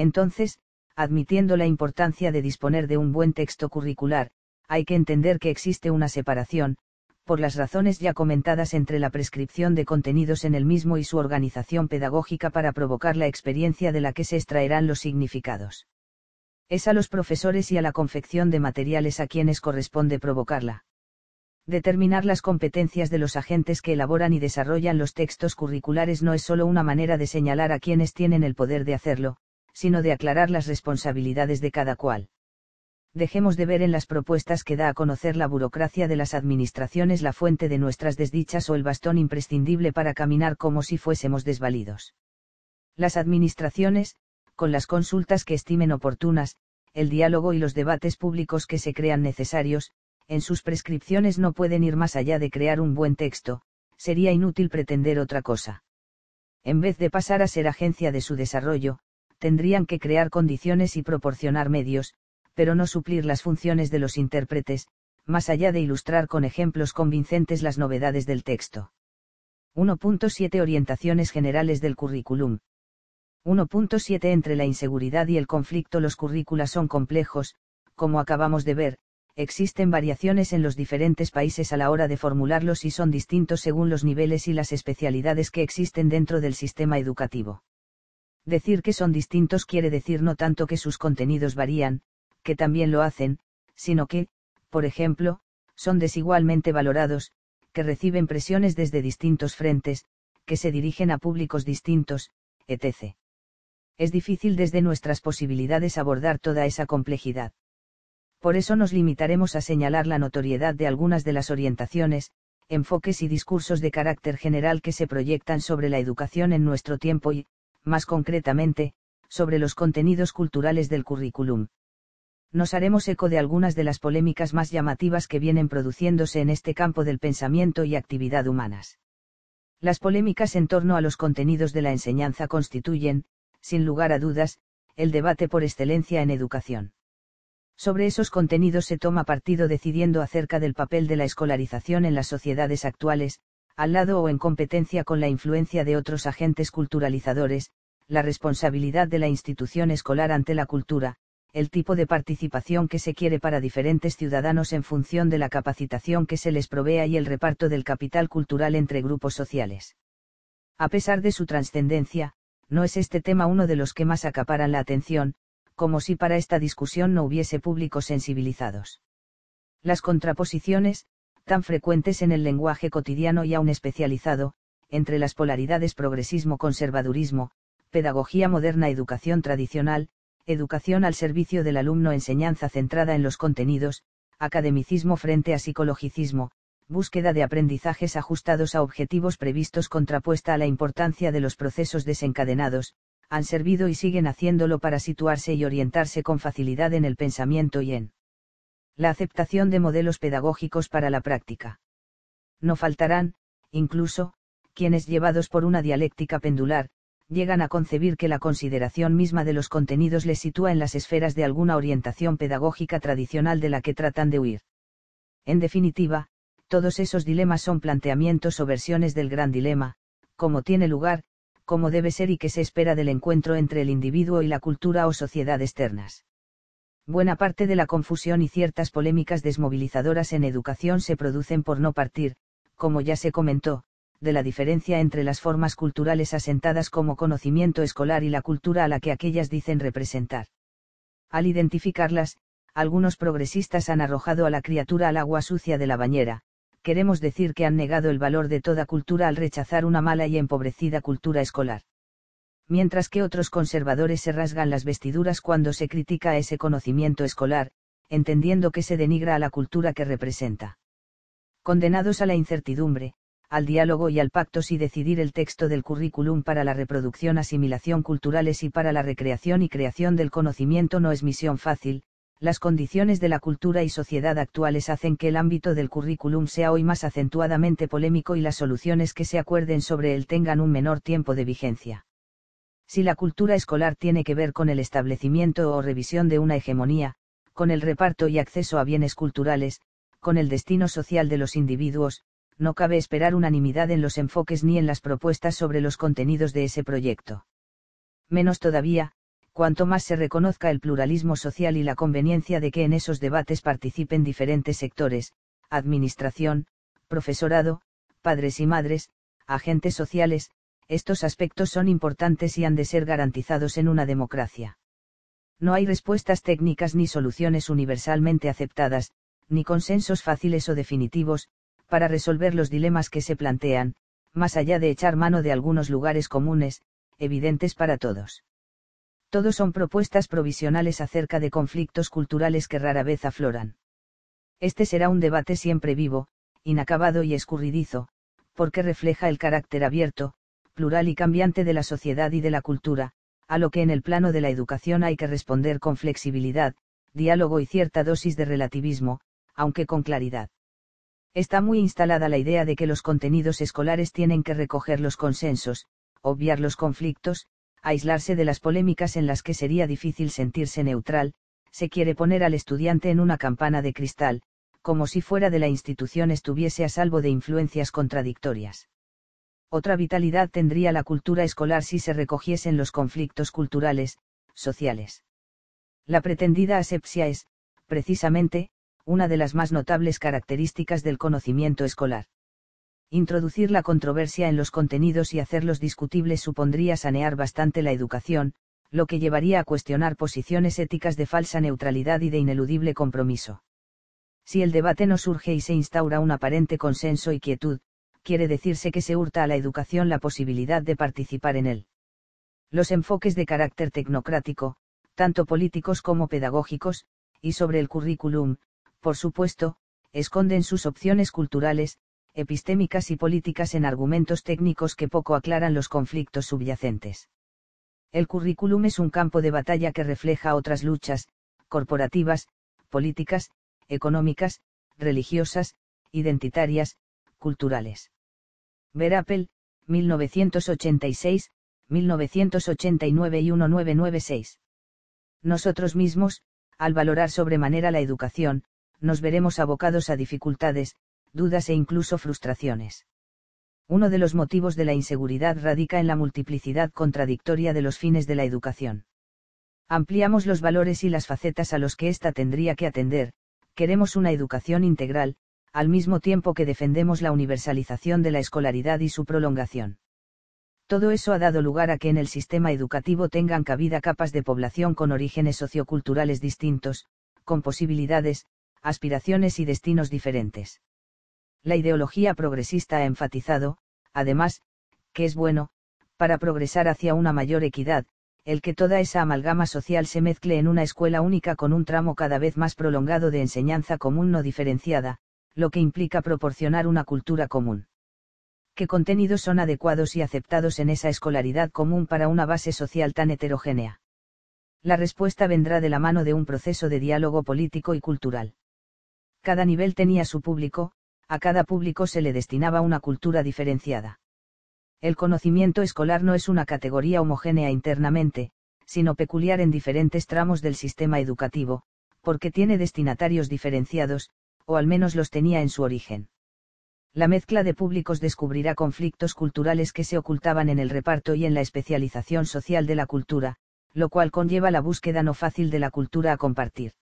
Entonces, admitiendo la importancia de disponer de un buen texto curricular, hay que entender que existe una separación, por las razones ya comentadas entre la prescripción de contenidos en el mismo y su organización pedagógica para provocar la experiencia de la que se extraerán los significados. Es a los profesores y a la confección de materiales a quienes corresponde provocarla. Determinar las competencias de los agentes que elaboran y desarrollan los textos curriculares no es solo una manera de señalar a quienes tienen el poder de hacerlo, sino de aclarar las responsabilidades de cada cual. Dejemos de ver en las propuestas que da a conocer la burocracia de las administraciones la fuente de nuestras desdichas o el bastón imprescindible para caminar como si fuésemos desvalidos. Las administraciones, con las consultas que estimen oportunas, el diálogo y los debates públicos que se crean necesarios, en sus prescripciones no pueden ir más allá de crear un buen texto, sería inútil pretender otra cosa. En vez de pasar a ser agencia de su desarrollo, tendrían que crear condiciones y proporcionar medios, pero no suplir las funciones de los intérpretes, más allá de ilustrar con ejemplos convincentes las novedades del texto. 1.7 Orientaciones generales del currículum. 1.7 Entre la inseguridad y el conflicto los currículas son complejos, como acabamos de ver, existen variaciones en los diferentes países a la hora de formularlos y son distintos según los niveles y las especialidades que existen dentro del sistema educativo. Decir que son distintos quiere decir no tanto que sus contenidos varían, que también lo hacen, sino que, por ejemplo, son desigualmente valorados, que reciben presiones desde distintos frentes, que se dirigen a públicos distintos, etc. Es difícil desde nuestras posibilidades abordar toda esa complejidad. Por eso nos limitaremos a señalar la notoriedad de algunas de las orientaciones, enfoques y discursos de carácter general que se proyectan sobre la educación en nuestro tiempo y, más concretamente, sobre los contenidos culturales del currículum. Nos haremos eco de algunas de las polémicas más llamativas que vienen produciéndose en este campo del pensamiento y actividad humanas. Las polémicas en torno a los contenidos de la enseñanza constituyen, sin lugar a dudas, el debate por excelencia en educación. Sobre esos contenidos se toma partido decidiendo acerca del papel de la escolarización en las sociedades actuales, al lado o en competencia con la influencia de otros agentes culturalizadores, la responsabilidad de la institución escolar ante la cultura, el tipo de participación que se quiere para diferentes ciudadanos en función de la capacitación que se les provea y el reparto del capital cultural entre grupos sociales. A pesar de su trascendencia, no es este tema uno de los que más acaparan la atención, como si para esta discusión no hubiese públicos sensibilizados. Las contraposiciones, tan frecuentes en el lenguaje cotidiano y aún especializado, entre las polaridades progresismo-conservadurismo, pedagogía moderna-educación tradicional, educación al servicio del alumno enseñanza centrada en los contenidos, academicismo frente a psicologicismo, búsqueda de aprendizajes ajustados a objetivos previstos contrapuesta a la importancia de los procesos desencadenados, han servido y siguen haciéndolo para situarse y orientarse con facilidad en el pensamiento y en la aceptación de modelos pedagógicos para la práctica. No faltarán, incluso, quienes llevados por una dialéctica pendular, llegan a concebir que la consideración misma de los contenidos les sitúa en las esferas de alguna orientación pedagógica tradicional de la que tratan de huir. En definitiva, todos esos dilemas son planteamientos o versiones del gran dilema, cómo tiene lugar, cómo debe ser y qué se espera del encuentro entre el individuo y la cultura o sociedad externas. Buena parte de la confusión y ciertas polémicas desmovilizadoras en educación se producen por no partir, como ya se comentó, de la diferencia entre las formas culturales asentadas como conocimiento escolar y la cultura a la que aquellas dicen representar. Al identificarlas, algunos progresistas han arrojado a la criatura al agua sucia de la bañera, queremos decir que han negado el valor de toda cultura al rechazar una mala y empobrecida cultura escolar mientras que otros conservadores se rasgan las vestiduras cuando se critica a ese conocimiento escolar, entendiendo que se denigra a la cultura que representa. Condenados a la incertidumbre, al diálogo y al pacto si decidir el texto del currículum para la reproducción asimilación culturales y para la recreación y creación del conocimiento no es misión fácil, las condiciones de la cultura y sociedad actuales hacen que el ámbito del currículum sea hoy más acentuadamente polémico y las soluciones que se acuerden sobre él tengan un menor tiempo de vigencia si la cultura escolar tiene que ver con el establecimiento o revisión de una hegemonía, con el reparto y acceso a bienes culturales, con el destino social de los individuos, no cabe esperar unanimidad en los enfoques ni en las propuestas sobre los contenidos de ese proyecto. Menos todavía, cuanto más se reconozca el pluralismo social y la conveniencia de que en esos debates participen diferentes sectores, administración, profesorado, padres y madres, agentes sociales, estos aspectos son importantes y han de ser garantizados en una democracia. No hay respuestas técnicas ni soluciones universalmente aceptadas, ni consensos fáciles o definitivos, para resolver los dilemas que se plantean, más allá de echar mano de algunos lugares comunes, evidentes para todos. Todos son propuestas provisionales acerca de conflictos culturales que rara vez afloran. Este será un debate siempre vivo, inacabado y escurridizo, porque refleja el carácter abierto, plural y cambiante de la sociedad y de la cultura, a lo que en el plano de la educación hay que responder con flexibilidad, diálogo y cierta dosis de relativismo, aunque con claridad. Está muy instalada la idea de que los contenidos escolares tienen que recoger los consensos, obviar los conflictos, aislarse de las polémicas en las que sería difícil sentirse neutral, se quiere poner al estudiante en una campana de cristal, como si fuera de la institución estuviese a salvo de influencias contradictorias otra vitalidad tendría la cultura escolar si se recogiesen los conflictos culturales, sociales. La pretendida asepsia es, precisamente, una de las más notables características del conocimiento escolar. Introducir la controversia en los contenidos y hacerlos discutibles supondría sanear bastante la educación, lo que llevaría a cuestionar posiciones éticas de falsa neutralidad y de ineludible compromiso. Si el debate no surge y se instaura un aparente consenso y quietud, quiere decirse que se hurta a la educación la posibilidad de participar en él. Los enfoques de carácter tecnocrático, tanto políticos como pedagógicos, y sobre el currículum, por supuesto, esconden sus opciones culturales, epistémicas y políticas en argumentos técnicos que poco aclaran los conflictos subyacentes. El currículum es un campo de batalla que refleja otras luchas, corporativas, políticas, económicas, religiosas, identitarias, culturales. Apple, 1986, 1989 y 1996. Nosotros mismos, al valorar sobremanera la educación, nos veremos abocados a dificultades, dudas e incluso frustraciones. Uno de los motivos de la inseguridad radica en la multiplicidad contradictoria de los fines de la educación. Ampliamos los valores y las facetas a los que ésta tendría que atender, queremos una educación integral, al mismo tiempo que defendemos la universalización de la escolaridad y su prolongación. Todo eso ha dado lugar a que en el sistema educativo tengan cabida capas de población con orígenes socioculturales distintos, con posibilidades, aspiraciones y destinos diferentes. La ideología progresista ha enfatizado, además, que es bueno, para progresar hacia una mayor equidad, el que toda esa amalgama social se mezcle en una escuela única con un tramo cada vez más prolongado de enseñanza común no diferenciada, lo que implica proporcionar una cultura común. ¿Qué contenidos son adecuados y aceptados en esa escolaridad común para una base social tan heterogénea? La respuesta vendrá de la mano de un proceso de diálogo político y cultural. Cada nivel tenía su público, a cada público se le destinaba una cultura diferenciada. El conocimiento escolar no es una categoría homogénea internamente, sino peculiar en diferentes tramos del sistema educativo, porque tiene destinatarios diferenciados, o al menos los tenía en su origen. La mezcla de públicos descubrirá conflictos culturales que se ocultaban en el reparto y en la especialización social de la cultura, lo cual conlleva la búsqueda no fácil de la cultura a compartir.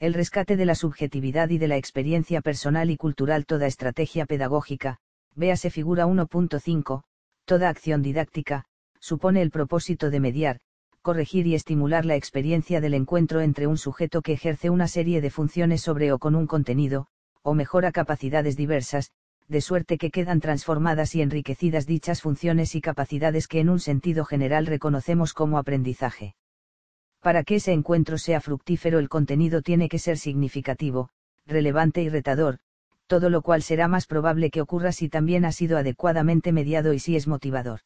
El rescate de la subjetividad y de la experiencia personal y cultural toda estrategia pedagógica, véase figura 1.5, toda acción didáctica, supone el propósito de mediar, corregir y estimular la experiencia del encuentro entre un sujeto que ejerce una serie de funciones sobre o con un contenido, o mejora capacidades diversas, de suerte que quedan transformadas y enriquecidas dichas funciones y capacidades que en un sentido general reconocemos como aprendizaje. Para que ese encuentro sea fructífero el contenido tiene que ser significativo, relevante y retador, todo lo cual será más probable que ocurra si también ha sido adecuadamente mediado y si es motivador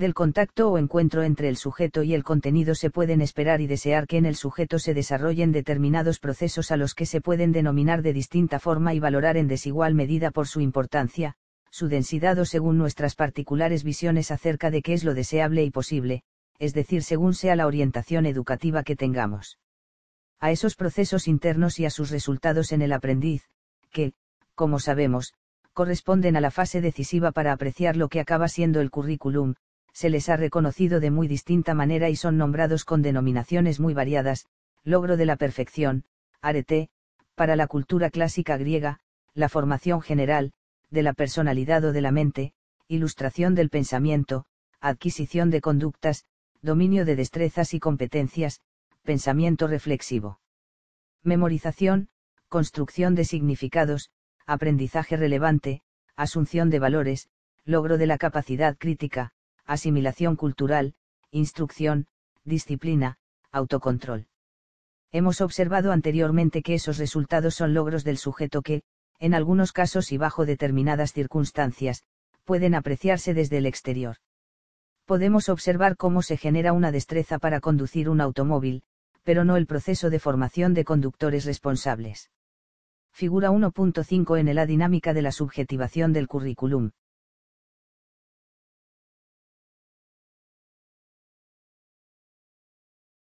del contacto o encuentro entre el sujeto y el contenido se pueden esperar y desear que en el sujeto se desarrollen determinados procesos a los que se pueden denominar de distinta forma y valorar en desigual medida por su importancia, su densidad o según nuestras particulares visiones acerca de qué es lo deseable y posible, es decir, según sea la orientación educativa que tengamos. A esos procesos internos y a sus resultados en el aprendiz, que, como sabemos, corresponden a la fase decisiva para apreciar lo que acaba siendo el currículum, se les ha reconocido de muy distinta manera y son nombrados con denominaciones muy variadas, logro de la perfección, arete, para la cultura clásica griega, la formación general, de la personalidad o de la mente, ilustración del pensamiento, adquisición de conductas, dominio de destrezas y competencias, pensamiento reflexivo. Memorización, construcción de significados, aprendizaje relevante, asunción de valores, logro de la capacidad crítica, asimilación cultural, instrucción, disciplina, autocontrol. Hemos observado anteriormente que esos resultados son logros del sujeto que, en algunos casos y bajo determinadas circunstancias, pueden apreciarse desde el exterior. Podemos observar cómo se genera una destreza para conducir un automóvil, pero no el proceso de formación de conductores responsables. Figura 1.5 en la dinámica de la subjetivación del currículum.